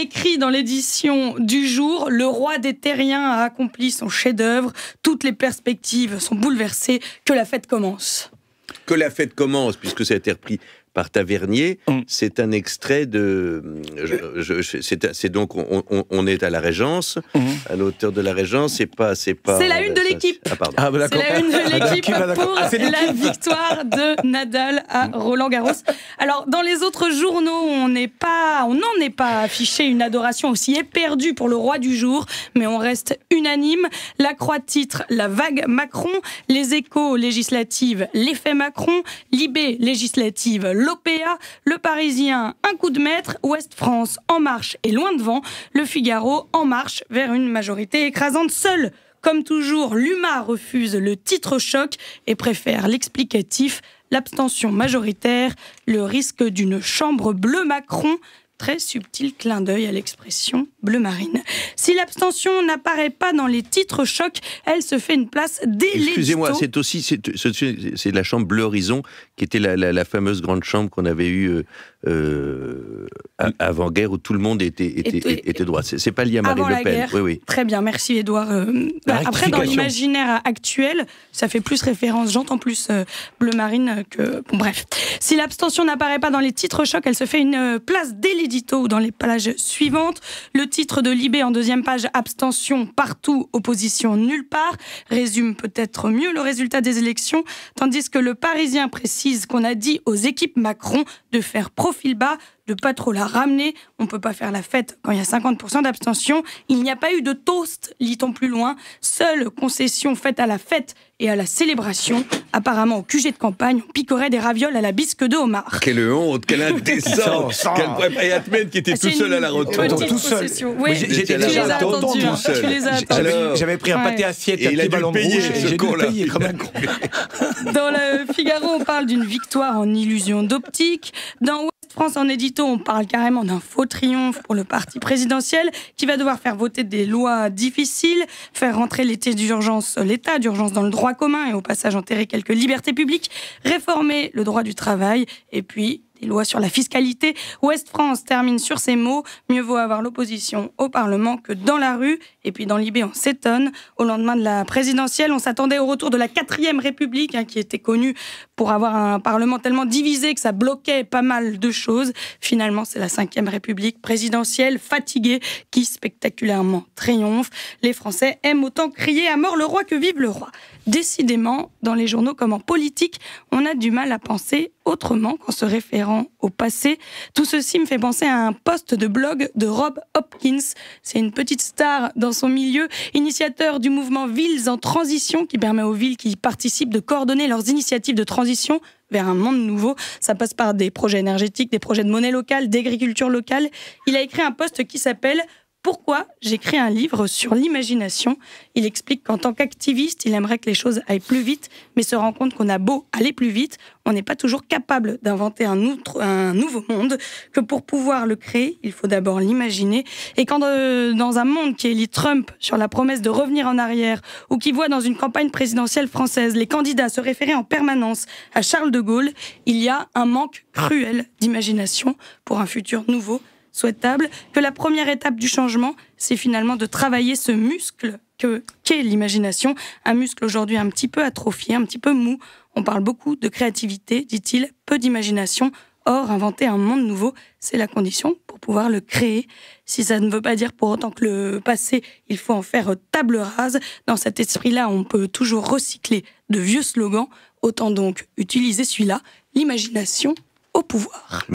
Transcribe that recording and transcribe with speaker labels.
Speaker 1: écrit dans l'édition du jour Le roi des terriens a accompli son chef-d'œuvre, toutes les perspectives sont bouleversées, que la fête commence.
Speaker 2: Que la fête commence, puisque ça a été repris par Tavernier. Mm. C'est un extrait de. C'est donc on, est à la Régence, mm. à l'auteur de la Régence. C'est pas c'est pas. C'est la une de l'équipe. Ah, ah bah, c'est la une de ah, l'équipe ah, pour la victoire
Speaker 1: de Nadal à mm. Roland Garros. Alors dans les autres journaux, on n'est pas, on n'en est pas affiché une adoration aussi éperdue pour le roi du jour, mais on reste unanime. La Croix titre la vague Macron, les échos législatives l'effet Macron, l'Ibé législative l'OPA, Le Parisien, un coup de maître, Ouest France, En Marche et loin devant, Le Figaro, En Marche, vers une majorité écrasante seule. Comme toujours, l'UMA refuse le titre choc et préfère l'explicatif, l'abstention majoritaire, le risque d'une chambre bleue Macron très subtil clin d'œil à l'expression bleu marine. Si l'abstention n'apparaît pas dans les titres chocs, elle se fait une place dès Excusez-moi, c'est
Speaker 2: aussi c'est la chambre Bleu Horizon qui était la, la, fameuse grande chambre qu'on avait eue euh, euh, avant guerre où tout le monde était était, était, droit. C'est pas lié à Marine Le Pen. oui, oui.
Speaker 1: Très bien, merci Edouard. Euh, bah, après, dans l'imaginaire actuel, ça fait plus référence. J'entends plus bleu marine que bon bref. Si l'abstention n'apparaît pas dans les titres chocs, elle se fait une place dès ou dans les pages suivantes. Le titre de Libé en deuxième page, abstention partout, opposition nulle part, résume peut-être mieux le résultat des élections, tandis que le Parisien précise qu'on a dit aux équipes Macron de faire profil bas de pas trop la ramener. On peut pas faire la fête quand il y a 50% d'abstention. Il n'y a pas eu de toast, lit-on plus loin. Seule concession faite à la fête et à la célébration. Apparemment, au QG de campagne, on picorait des ravioles à la bisque de homard.
Speaker 2: Quelle honte, quelle indécence Quelle Atmen qui était ah, tout seul à la retour. Tout seul. J'étais j'étais déjà tout seul. J'avais pris un pâté assiette, et un petit ballon rouge. J'ai dû payer
Speaker 1: Dans le Figaro, on parle d'une victoire en illusion d'optique. Dans France en édito, on parle carrément d'un faux triomphe pour le parti présidentiel qui va devoir faire voter des lois difficiles, faire rentrer l'état d'urgence, l'état d'urgence dans le droit commun et au passage enterrer quelques libertés publiques, réformer le droit du travail et puis des lois sur la fiscalité, Ouest France termine sur ces mots mieux vaut avoir l'opposition au Parlement que dans la rue. Et puis dans l'IB, on s'étonne. Au lendemain de la présidentielle, on s'attendait au retour de la 4 e République, hein, qui était connue pour avoir un Parlement tellement divisé que ça bloquait pas mal de choses. Finalement, c'est la 5 e République présidentielle fatiguée qui spectaculairement triomphe. Les Français aiment autant crier à mort le roi que vive le roi. Décidément, dans les journaux comme en politique, on a du mal à penser autrement qu'en se référant au passé. Tout ceci me fait penser à un post de blog de Rob Hopkins. C'est une petite star dans son milieu, initiateur du mouvement Villes en transition qui permet aux villes qui participent de coordonner leurs initiatives de transition vers un monde nouveau. Ça passe par des projets énergétiques, des projets de monnaie locale, d'agriculture locale. Il a écrit un post qui s'appelle pourquoi j'ai créé un livre sur l'imagination. Il explique qu'en tant qu'activiste, il aimerait que les choses aillent plus vite, mais se rend compte qu'on a beau aller plus vite, on n'est pas toujours capable d'inventer un, nouveau monde, que pour pouvoir le créer, il faut d'abord l'imaginer, et quand euh, dans un monde qui élit Trump sur la promesse de revenir en arrière, ou qui voit dans une campagne présidentielle française les candidats se référer en permanence à Charles de Gaulle, il y a un manque cruel d'imagination pour un futur nouveau souhaitable, que la première étape du changement, c'est finalement de travailler ce muscle que qu'est l'imagination, un muscle aujourd'hui un petit peu atrophié, un petit peu mou. On parle beaucoup de créativité, dit-il, peu d'imagination. Or, inventer un monde nouveau, c'est la condition pour pouvoir le créer. Si ça ne veut pas dire pour autant que le passé, il faut en faire table rase. Dans cet esprit-là, on peut toujours recycler de vieux slogans. Autant donc utiliser celui-là, l'imagination au pouvoir.